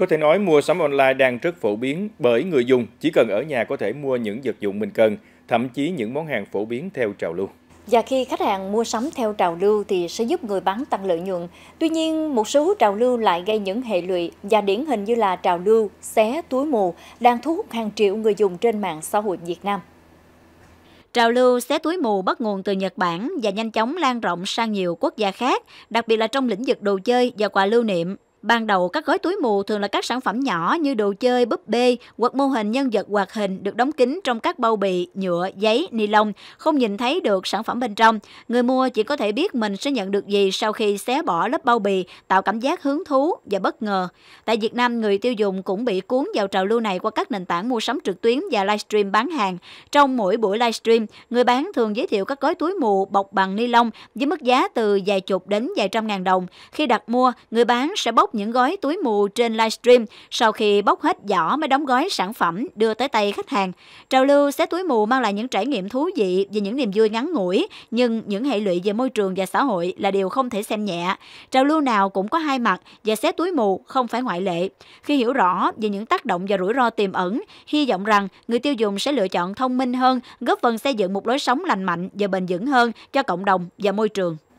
Có thể nói mua sắm online đang rất phổ biến bởi người dùng chỉ cần ở nhà có thể mua những vật dụng mình cần, thậm chí những món hàng phổ biến theo trào lưu. Và khi khách hàng mua sắm theo trào lưu thì sẽ giúp người bán tăng lợi nhuận. Tuy nhiên, một số trào lưu lại gây những hệ lụy và điển hình như là trào lưu xé túi mù đang thu hút hàng triệu người dùng trên mạng xã hội Việt Nam. Trào lưu xé túi mù bắt nguồn từ Nhật Bản và nhanh chóng lan rộng sang nhiều quốc gia khác, đặc biệt là trong lĩnh vực đồ chơi và quà lưu niệm. Ban đầu các gói túi mù thường là các sản phẩm nhỏ như đồ chơi, búp bê hoặc mô hình nhân vật hoạt hình được đóng kín trong các bao bì, nhựa, giấy, ni lông, không nhìn thấy được sản phẩm bên trong. Người mua chỉ có thể biết mình sẽ nhận được gì sau khi xé bỏ lớp bao bì, tạo cảm giác hứng thú và bất ngờ. Tại Việt Nam, người tiêu dùng cũng bị cuốn vào trào lưu này qua các nền tảng mua sắm trực tuyến và livestream bán hàng. Trong mỗi buổi livestream, người bán thường giới thiệu các gói túi mù bọc bằng ni lông với mức giá từ vài chục đến vài trăm ngàn đồng. Khi đặt mua, người bán sẽ bóc bốc những gói túi mù trên livestream, sau khi bốc hết giỏ mới đóng gói sản phẩm đưa tới tay khách hàng. Trào lưu xé túi mù mang lại những trải nghiệm thú vị và những niềm vui ngắn ngủi, nhưng những hệ lụy về môi trường và xã hội là điều không thể xem nhẹ. Trào lưu nào cũng có hai mặt và xé túi mù không phải ngoại lệ. Khi hiểu rõ về những tác động và rủi ro tiềm ẩn, hy vọng rằng người tiêu dùng sẽ lựa chọn thông minh hơn, góp phần xây dựng một lối sống lành mạnh và bền vững hơn cho cộng đồng và môi trường.